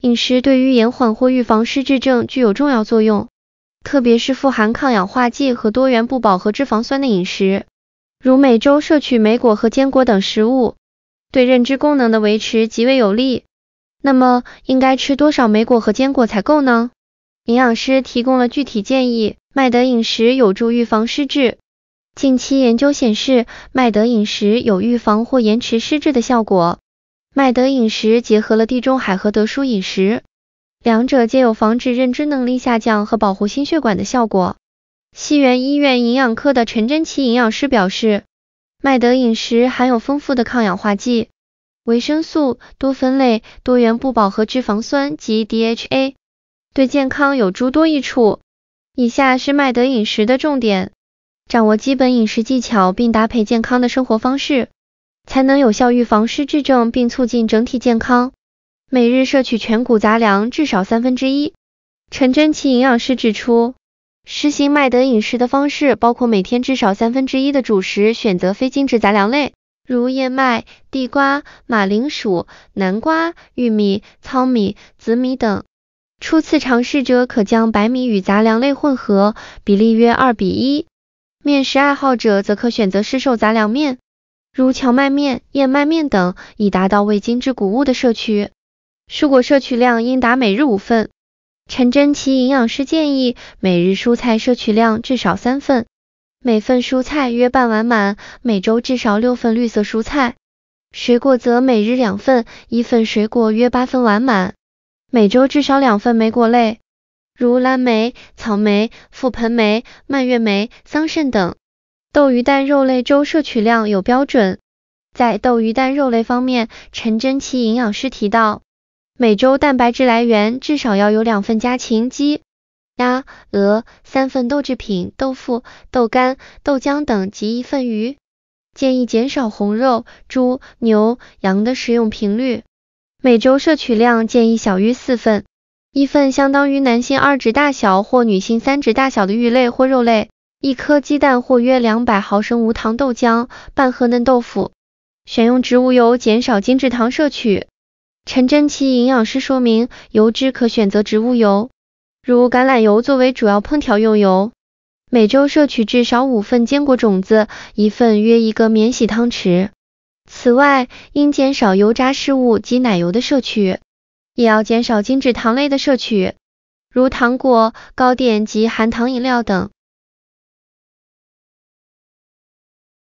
饮食对于延缓或预防失智症具有重要作用，特别是富含抗氧化剂和多元不饱和脂肪酸的饮食，如每周摄取莓果和坚果等食物，对认知功能的维持极为有利。那么，应该吃多少莓果和坚果才够呢？营养师提供了具体建议。麦德饮食有助预防失智，近期研究显示麦德饮食有预防或延迟失智的效果。麦德饮食结合了地中海和德舒饮食，两者皆有防止认知能力下降和保护心血管的效果。西园医院营养科的陈真奇营养师表示，麦德饮食含有丰富的抗氧化剂、维生素、多分类多元不饱和脂肪酸及 DHA，对健康有诸多益处。以下是麦德饮食的重点，掌握基本饮食技巧并搭配健康的生活方式。才能有效预防失智症，并促进整体健康。每日摄取全谷杂粮至少三分之一。陈真奇营养师指出，实行麦德饮食的方式包括每天至少三分之一的主食选择非精制杂粮类，如燕麦、地瓜、马铃薯、南瓜、玉米、糙米、紫米等。初次尝试者可将白米与杂粮类混合，比例约二比一。面食爱好者则可选择市售杂粮面。如荞麦面、燕麦面等，以达到味精制谷物的摄取。蔬果摄取量应达每日五份，陈真奇营养师建议每日蔬菜摄取量至少三份，每份蔬菜约半碗满；每周至少六份绿色蔬菜，水果则每日两份，一份水果约八分碗满；每周至少两份莓果类，如蓝莓、草莓、覆盆莓、蔓越莓、桑葚等。豆鱼蛋肉类粥摄取量有标准。在豆鱼蛋肉类方面，陈真奇营养师提到，每周蛋白质来源至少要有两份家禽、鸡、鸭、鹅，三份豆制品（豆腐、豆干、豆浆）等及一份鱼。建议减少红肉（猪、牛、羊）的食用频率，每周摄取量建议小于四份，一份相当于男性二指大小或女性三指大小的鱼类或肉类。一颗鸡蛋或约两百毫升无糖豆浆，半盒嫩豆腐。选用植物油，减少精制糖摄取。陈真奇营养师说明，油脂可选择植物油，如橄榄油作为主要烹调用油。每周摄取至少五份坚果种子，一份约一个免洗汤匙。此外，应减少油炸食物及奶油的摄取，也要减少精制糖类的摄取，如糖果、糕点及含糖饮料等。